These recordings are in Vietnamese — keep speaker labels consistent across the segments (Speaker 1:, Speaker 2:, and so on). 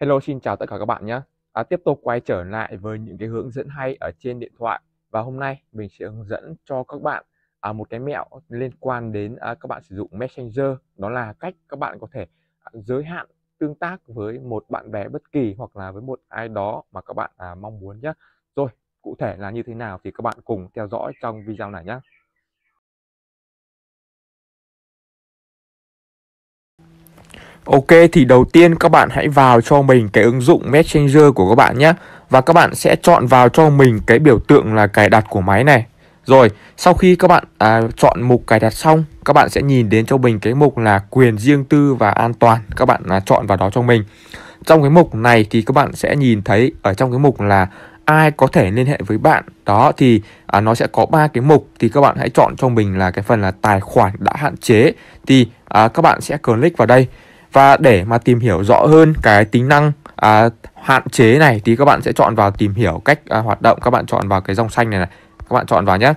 Speaker 1: Hello xin chào tất cả các bạn nhé. À, tiếp tục quay trở lại với những cái hướng dẫn hay ở trên điện thoại và hôm nay mình sẽ hướng dẫn cho các bạn à, một cái mẹo liên quan đến à, các bạn sử dụng Messenger đó là cách các bạn có thể à, giới hạn tương tác với một bạn bè bất kỳ hoặc là với một ai đó mà các bạn à, mong muốn nhé. Rồi cụ thể là như thế nào thì các bạn cùng theo dõi trong video này nhé. Ok thì đầu tiên các bạn hãy vào cho mình cái ứng dụng Messenger của các bạn nhé Và các bạn sẽ chọn vào cho mình cái biểu tượng là cài đặt của máy này Rồi sau khi các bạn à, chọn mục cài đặt xong Các bạn sẽ nhìn đến cho mình cái mục là quyền riêng tư và an toàn Các bạn à, chọn vào đó cho mình Trong cái mục này thì các bạn sẽ nhìn thấy ở trong cái mục là ai có thể liên hệ với bạn đó thì à, nó sẽ có ba cái mục thì các bạn hãy chọn cho mình là cái phần là tài khoản đã hạn chế thì à, các bạn sẽ click vào đây và để mà tìm hiểu rõ hơn cái tính năng à, hạn chế này thì các bạn sẽ chọn vào tìm hiểu cách à, hoạt động các bạn chọn vào cái dòng xanh này này các bạn chọn vào nhé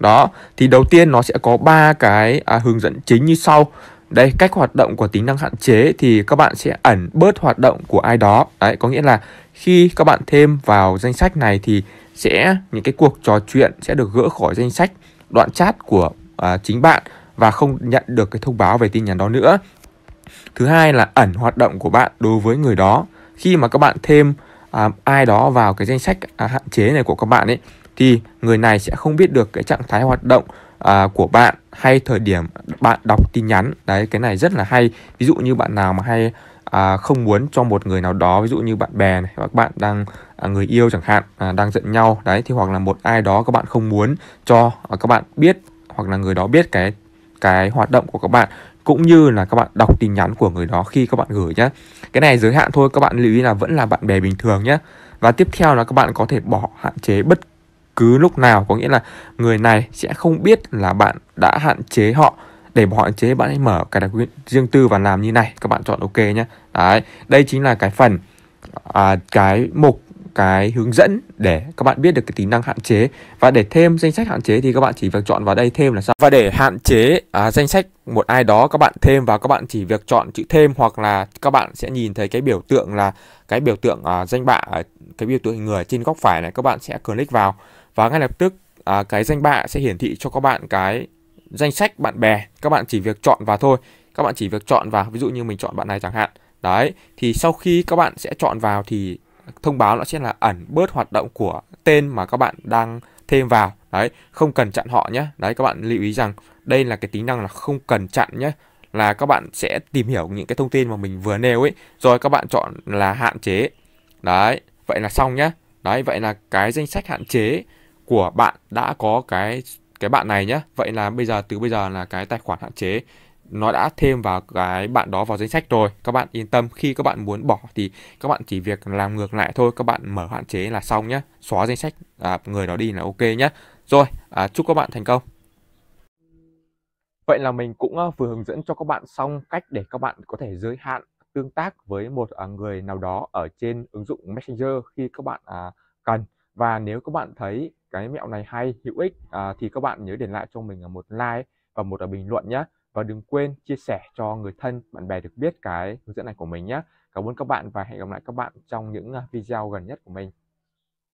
Speaker 1: đó thì đầu tiên nó sẽ có ba cái à, hướng dẫn chính như sau đây cách hoạt động của tính năng hạn chế thì các bạn sẽ ẩn bớt hoạt động của ai đó đấy có nghĩa là khi các bạn thêm vào danh sách này thì sẽ những cái cuộc trò chuyện sẽ được gỡ khỏi danh sách đoạn chat của à, chính bạn và không nhận được cái thông báo về tin nhắn đó nữa thứ hai là ẩn hoạt động của bạn đối với người đó khi mà các bạn thêm à, ai đó vào cái danh sách à, hạn chế này của các bạn ấy thì người này sẽ không biết được cái trạng thái hoạt động à, của bạn hay thời điểm bạn đọc tin nhắn đấy cái này rất là hay ví dụ như bạn nào mà hay à, không muốn cho một người nào đó ví dụ như bạn bè này hoặc bạn đang à, người yêu chẳng hạn à, đang giận nhau đấy thì hoặc là một ai đó các bạn không muốn cho à, các bạn biết hoặc là người đó biết cái cái hoạt động của các bạn cũng như là các bạn đọc tin nhắn của người đó khi các bạn gửi nhé. Cái này giới hạn thôi, các bạn lưu ý là vẫn là bạn bè bình thường nhé. Và tiếp theo là các bạn có thể bỏ hạn chế bất cứ lúc nào, có nghĩa là người này sẽ không biết là bạn đã hạn chế họ để bỏ hạn chế bạn hãy mở cài đặt quyền riêng tư và làm như này các bạn chọn ok nhé đấy đây chính là cái phần à, cái mục cái hướng dẫn để các bạn biết được cái tính năng hạn chế và để thêm danh sách hạn chế thì các bạn chỉ việc chọn vào đây thêm là sao và để hạn chế à, danh sách một ai đó các bạn thêm và các bạn chỉ việc chọn chữ thêm hoặc là các bạn sẽ nhìn thấy cái biểu tượng là cái biểu tượng à, danh bạ à, cái biểu tượng người trên góc phải này các bạn sẽ click vào và ngay lập tức à, cái danh bạ sẽ hiển thị cho các bạn cái danh sách bạn bè các bạn chỉ việc chọn vào thôi các bạn chỉ việc chọn vào ví dụ như mình chọn bạn này chẳng hạn đấy thì sau khi các bạn sẽ chọn vào thì thông báo nó sẽ là ẩn bớt hoạt động của tên mà các bạn đang thêm vào đấy không cần chặn họ nhé đấy các bạn lưu ý rằng đây là cái tính năng là không cần chặn nhé là các bạn sẽ tìm hiểu những cái thông tin mà mình vừa nêu ấy rồi các bạn chọn là hạn chế đấy vậy là xong nhé đấy vậy là cái danh sách hạn chế của bạn đã có cái cái bạn này nhé vậy là bây giờ từ bây giờ là cái tài khoản hạn chế nó đã thêm vào cái bạn đó vào danh sách rồi các bạn yên tâm khi các bạn muốn bỏ thì các bạn chỉ việc làm ngược lại thôi các bạn mở hạn chế là xong nhé xóa danh sách à, người đó đi là ok nhé rồi à, chúc các bạn thành công vậy là mình cũng à, vừa hướng dẫn cho các bạn xong cách để các bạn có thể giới hạn tương tác với một à, người nào đó ở trên ứng dụng messenger khi các bạn à, cần và nếu các bạn thấy cái mẹo này hay hữu ích à, thì các bạn nhớ để lại cho mình một like và một à, bình luận nhé và đừng quên chia sẻ cho người thân, bạn bè được biết cái hướng dẫn này của mình nhé. Cảm ơn các bạn và hẹn gặp lại các bạn trong những à, video gần nhất của mình.